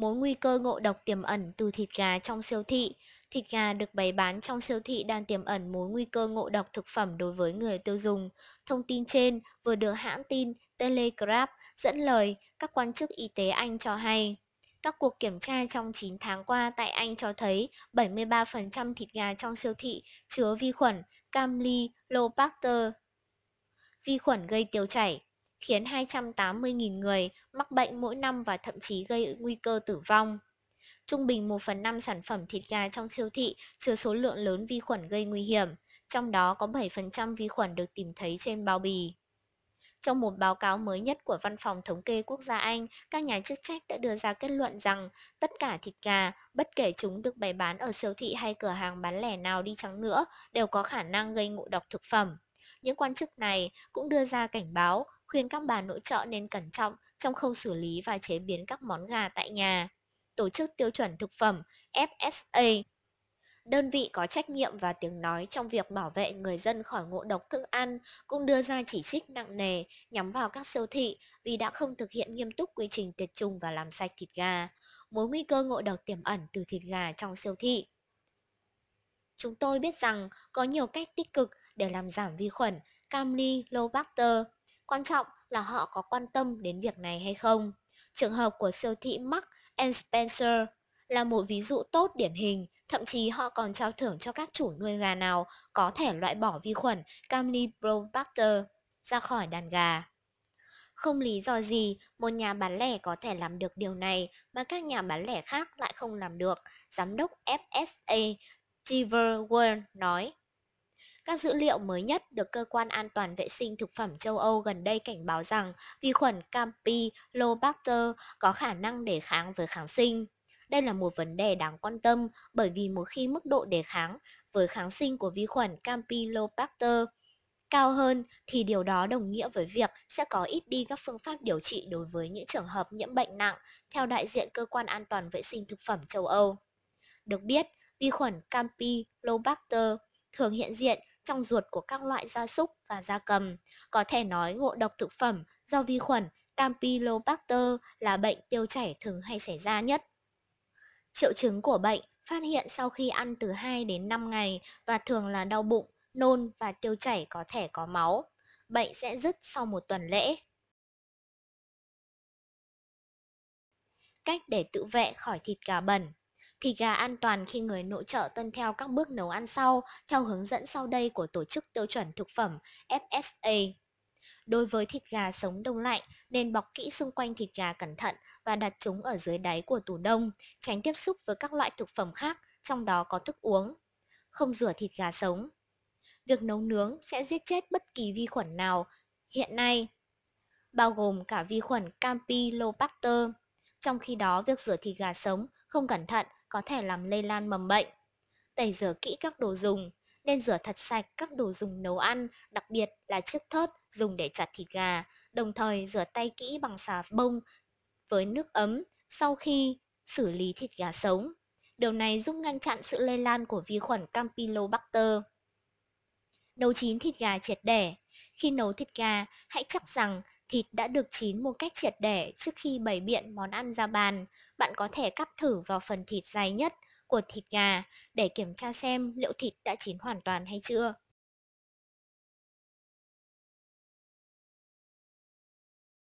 mối nguy cơ ngộ độc tiềm ẩn từ thịt gà trong siêu thị. Thịt gà được bày bán trong siêu thị đang tiềm ẩn mối nguy cơ ngộ độc thực phẩm đối với người tiêu dùng. Thông tin trên vừa được hãng tin Telegraph dẫn lời các quan chức y tế Anh cho hay. Các cuộc kiểm tra trong 9 tháng qua tại Anh cho thấy 73% thịt gà trong siêu thị chứa vi khuẩn Campylobacter, vi khuẩn gây tiêu chảy, khiến 280.000 người mắc bệnh mỗi năm và thậm chí gây nguy cơ tử vong. Trung bình 1 phần 5 sản phẩm thịt gà trong siêu thị chứa số lượng lớn vi khuẩn gây nguy hiểm, trong đó có 7% vi khuẩn được tìm thấy trên bao bì. Trong một báo cáo mới nhất của Văn phòng Thống kê Quốc gia Anh, các nhà chức trách đã đưa ra kết luận rằng tất cả thịt gà, bất kể chúng được bày bán ở siêu thị hay cửa hàng bán lẻ nào đi chăng nữa, đều có khả năng gây ngộ độc thực phẩm. Những quan chức này cũng đưa ra cảnh báo khuyên các bà nội trợ nên cẩn trọng trong khâu xử lý và chế biến các món gà tại nhà. Tổ chức tiêu chuẩn thực phẩm FSA Đơn vị có trách nhiệm và tiếng nói trong việc bảo vệ người dân khỏi ngộ độc thức ăn cũng đưa ra chỉ trích nặng nề nhắm vào các siêu thị vì đã không thực hiện nghiêm túc quy trình tiệt trùng và làm sạch thịt gà, mối nguy cơ ngộ độc tiềm ẩn từ thịt gà trong siêu thị. Chúng tôi biết rằng có nhiều cách tích cực để làm giảm vi khuẩn Camly Lobacter Quan trọng là họ có quan tâm đến việc này hay không. Trường hợp của siêu thị Mark and Spencer là một ví dụ tốt điển hình, thậm chí họ còn trao thưởng cho các chủ nuôi gà nào có thể loại bỏ vi khuẩn Campylobacter ra khỏi đàn gà. Không lý do gì một nhà bán lẻ có thể làm được điều này mà các nhà bán lẻ khác lại không làm được, giám đốc FSA Tiver World nói. Các dữ liệu mới nhất được Cơ quan An toàn Vệ sinh Thực phẩm châu Âu gần đây cảnh báo rằng vi khuẩn Campylobacter có khả năng đề kháng với kháng sinh. Đây là một vấn đề đáng quan tâm bởi vì một khi mức độ đề kháng với kháng sinh của vi khuẩn Campylobacter cao hơn thì điều đó đồng nghĩa với việc sẽ có ít đi các phương pháp điều trị đối với những trường hợp nhiễm bệnh nặng, theo đại diện Cơ quan An toàn Vệ sinh Thực phẩm châu Âu. Được biết, vi khuẩn Campylobacter thường hiện diện trong ruột của các loại gia súc và gia cầm. Có thể nói ngộ độc thực phẩm do vi khuẩn Campylobacter là bệnh tiêu chảy thường hay xảy ra nhất. Triệu chứng của bệnh phát hiện sau khi ăn từ 2 đến 5 ngày và thường là đau bụng, nôn và tiêu chảy có thể có máu. Bệnh sẽ dứt sau một tuần lễ. Cách để tự vệ khỏi thịt gà bẩn Thịt gà an toàn khi người nội trợ tuân theo các bước nấu ăn sau, theo hướng dẫn sau đây của Tổ chức Tiêu chuẩn Thực phẩm FSA. Đối với thịt gà sống đông lạnh, nên bọc kỹ xung quanh thịt gà cẩn thận và đặt chúng ở dưới đáy của tủ đông, tránh tiếp xúc với các loại thực phẩm khác, trong đó có thức uống. Không rửa thịt gà sống. Việc nấu nướng sẽ giết chết bất kỳ vi khuẩn nào hiện nay, bao gồm cả vi khuẩn Campylobacter. Trong khi đó, việc rửa thịt gà sống không cẩn thận có thể làm lây lan mầm bệnh. Tẩy rửa kỹ các đồ dùng, nên rửa thật sạch các đồ dùng nấu ăn, đặc biệt là chiếc thớt dùng để chặt thịt gà, đồng thời rửa tay kỹ bằng xà bông với nước ấm sau khi xử lý thịt gà sống. Điều này giúp ngăn chặn sự lây lan của vi khuẩn Campylobacter. Nấu chín thịt gà triệt để Khi nấu thịt gà, hãy chắc rằng Thịt đã được chín một cách triệt để trước khi bày biện món ăn ra bàn. Bạn có thể cắp thử vào phần thịt dày nhất của thịt gà để kiểm tra xem liệu thịt đã chín hoàn toàn hay chưa.